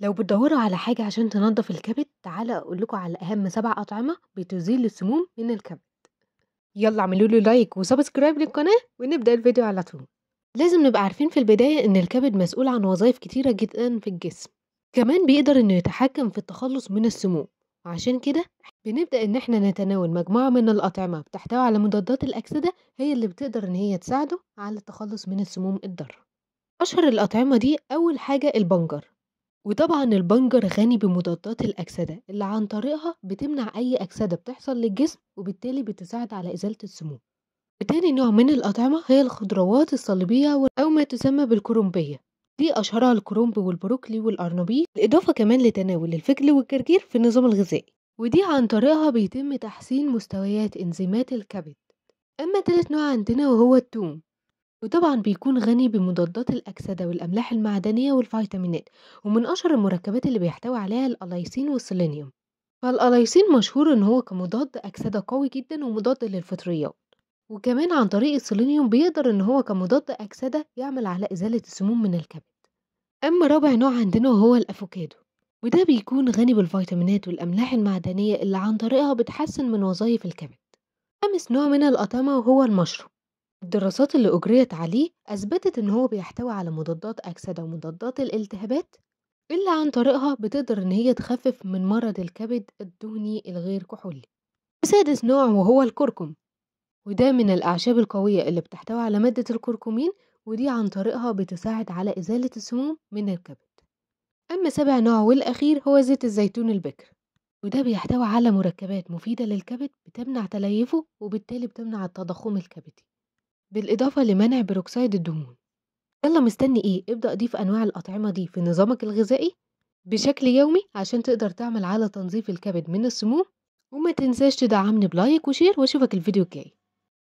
لو بتدوروا على حاجة عشان تنضف الكبد تعالى أقولكوا على أهم سبع أطعمة بتزيل السموم من الكبد يلا اعملوا له لايك وسبسكرايب للقناة ونبدأ الفيديو على طول لازم نبقى عارفين في البداية إن الكبد مسؤول عن وظائف كتيرة جدا في الجسم كمان بيقدر إنه يتحكم في التخلص من السموم وعشان كده بنبدأ إن احنا نتناول مجموعة من الأطعمة بتحتوي على مضادات الأكسدة هي اللي بتقدر إن هي تساعده على التخلص من السموم الضارة أشهر الأطعمة دي أول حاجة البنجر وطبعا البنجر غني بمضادات الأكسدة اللي عن طريقها بتمنع أي أكسدة بتحصل للجسم وبالتالي بتساعد على إزالة السموم تاني نوع من الأطعمة هي الخضروات الصليبية أو ما تسمى بالكرومبية دي أشهرها الكرومب والبروكلي والارنبي بالإضافة كمان لتناول الفجل والجرجير في النظام الغذائي ودي عن طريقها بيتم تحسين مستويات إنزيمات الكبد أما تالت نوع عندنا وهو التوم وطبعًا بيكون غني بمضادات الأكسدة والأملاح المعدنية والفيتامينات، ومن أشهر المركبات اللي بيحتوي عليها الأليسين والسيلينيوم، فالأليسين مشهور إن هو كمضاد أكسدة قوي جدًا ومضاد للفطريات، وكمان عن طريق السيلينيوم بيقدر إن هو كمضاد أكسدة يعمل على إزالة السموم من الكبد. أما رابع نوع عندنا وهو الأفوكادو، وده بيكون غني بالفيتامينات والأملاح المعدنية اللي عن طريقها بتحسن من وظايف الكبد. خامس نوع من الأطعمة وهو المشروب الدراسات اللي أُجريت عليه أثبتت إن هو بيحتوي على مضادات أكسدة ومضادات الالتهابات، اللي عن طريقها بتقدر إن هي تخفف من مرض الكبد الدهني الغير كحولي. سادس نوع وهو الكركم، وده من الأعشاب القوية اللي بتحتوي على مادة الكركمين، ودي عن طريقها بتساعد على إزالة السموم من الكبد. أما سابع نوع والأخير هو زيت الزيتون البكر، وده بيحتوي على مركبات مفيدة للكبد بتمنع تليفه وبالتالي بتمنع التضخم الكبدي. بالإضافة لمنع بيروكسيد الدهون يلا مستني ايه ابدأ ضيف أنواع الأطعمة دي في نظامك الغذائي بشكل يومي عشان تقدر تعمل على تنظيف الكبد من السموم وما تنساش تدعمني بلايك وشير واشوفك الفيديو الجاي